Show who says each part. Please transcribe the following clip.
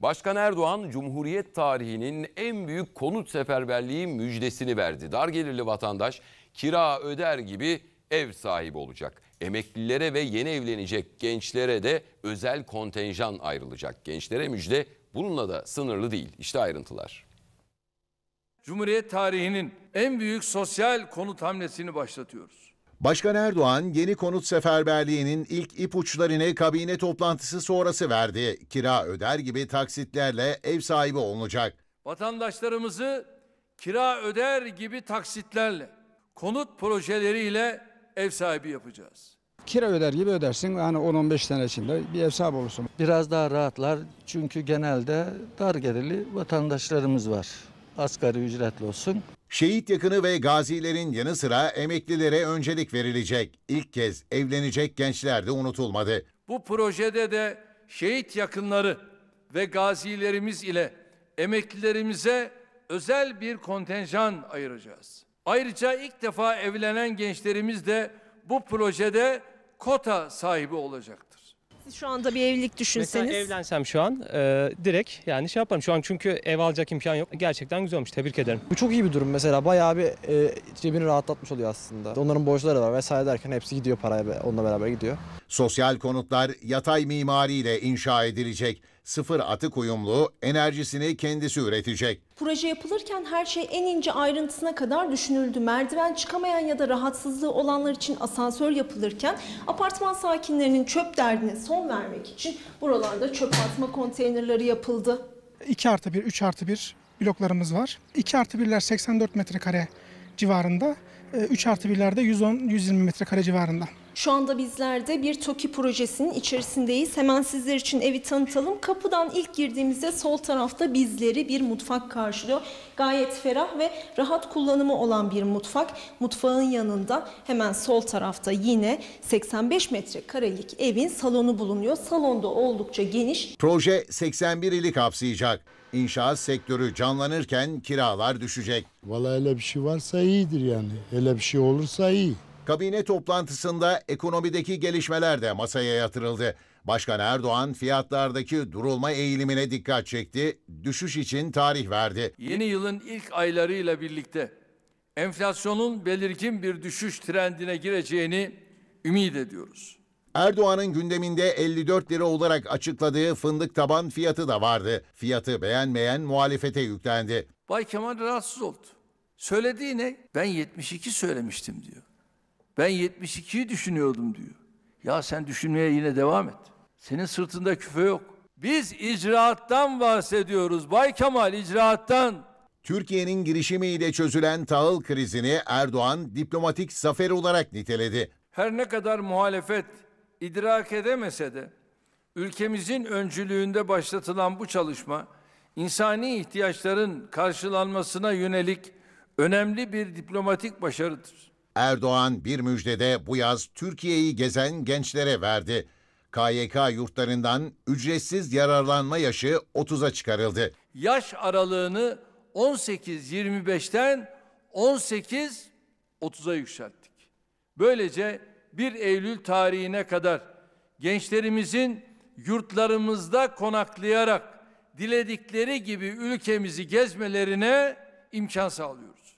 Speaker 1: Başkan Erdoğan, Cumhuriyet tarihinin en büyük konut seferberliği müjdesini verdi. Dar gelirli vatandaş kira öder gibi ev sahibi olacak. Emeklilere ve yeni evlenecek gençlere de özel kontenjan ayrılacak. Gençlere müjde bununla da sınırlı değil. İşte ayrıntılar. Cumhuriyet tarihinin en büyük sosyal konut hamlesini başlatıyoruz.
Speaker 2: Başkan Erdoğan yeni konut seferberliğinin ilk ipuçlarını kabine toplantısı sonrası verdi. Kira öder gibi taksitlerle ev sahibi olunacak.
Speaker 1: Vatandaşlarımızı kira öder gibi taksitlerle, konut projeleriyle ev sahibi yapacağız. Kira öder gibi ödersin yani 10-15 sene içinde bir ev sahibi olursun. Biraz daha rahatlar çünkü
Speaker 2: genelde dar gelirli vatandaşlarımız var asgari ücretli olsun. Şehit yakını ve gazilerin yanı sıra emeklilere öncelik verilecek. İlk kez evlenecek gençler de unutulmadı.
Speaker 1: Bu projede de şehit yakınları ve gazilerimiz ile emeklilerimize özel bir kontenjan ayıracağız. Ayrıca ilk defa evlenen gençlerimiz de bu projede kota sahibi olacak.
Speaker 3: Siz şu anda bir evlilik düşünseniz. Mesela evlensem şu an e, direkt yani şey yaparım. Şu an çünkü ev alacak imkan yok. Gerçekten güzel olmuş. Tebrik ederim. Bu çok iyi bir durum mesela. Bayağı bir e, cebini rahatlatmış oluyor aslında. Onların borçları var vesaire derken hepsi gidiyor paraya onunla beraber
Speaker 2: gidiyor. Sosyal konutlar yatay mimariyle inşa edilecek sıfır atık uyumlu, enerjisini kendisi üretecek.
Speaker 3: Proje yapılırken her şey en ince ayrıntısına kadar düşünüldü. Merdiven çıkamayan ya da rahatsızlığı olanlar için asansör yapılırken apartman sakinlerinin çöp derdine son vermek için buralarda çöp atma konteynerleri yapıldı. 2 artı 1, 3 artı 1 bloklarımız var. 2 artı 1'ler 84 metrekare civarında, 3 e, artı 1'ler de 110-120 metrekare civarında. Şu anda bizler de bir TOKİ projesinin içerisindeyiz. Hemen sizler için evi tanıtalım. Kapıdan ilk girdiğimizde sol tarafta bizleri bir mutfak karşılıyor. Gayet ferah ve rahat kullanımı olan bir mutfak. Mutfağın yanında hemen sol tarafta yine 85 metrekarelik evin salonu bulunuyor. Salonda oldukça geniş.
Speaker 2: Proje 81 ili kapsayacak. İnşaat sektörü canlanırken kiralar düşecek. Valla öyle bir şey varsa iyidir yani. Öyle bir şey olursa iyi. Kabine toplantısında ekonomideki gelişmeler de masaya yatırıldı. Başkan Erdoğan fiyatlardaki durulma eğilimine dikkat çekti, düşüş için tarih verdi. Yeni
Speaker 1: yılın ilk aylarıyla birlikte enflasyonun belirgin bir düşüş trendine gireceğini ümit ediyoruz.
Speaker 2: Erdoğan'ın gündeminde 54 lira olarak açıkladığı fındık taban fiyatı da vardı. Fiyatı beğenmeyen muhalefete yüklendi.
Speaker 1: Bay Kemal rahatsız oldu. Söylediği ne? Ben 72 söylemiştim diyor. Ben 72'yi düşünüyordum diyor. Ya sen düşünmeye yine devam et. Senin sırtında küfe yok. Biz icraattan
Speaker 2: bahsediyoruz. Bay Kemal icraattan. Türkiye'nin girişimiyle çözülen tahıl krizini Erdoğan diplomatik zafer olarak niteledi. Her ne kadar muhalefet
Speaker 1: idrak edemese de ülkemizin öncülüğünde başlatılan bu çalışma insani ihtiyaçların karşılanmasına yönelik önemli
Speaker 2: bir diplomatik başarıdır. Erdoğan bir müjdede bu yaz Türkiye'yi gezen gençlere verdi. KYK yurtlarından ücretsiz yararlanma yaşı 30'a çıkarıldı.
Speaker 1: Yaş aralığını 18-25'ten 18-30'a yükselttik. Böylece 1 Eylül tarihine kadar gençlerimizin yurtlarımızda konaklayarak diledikleri gibi ülkemizi gezmelerine imkan sağlıyoruz.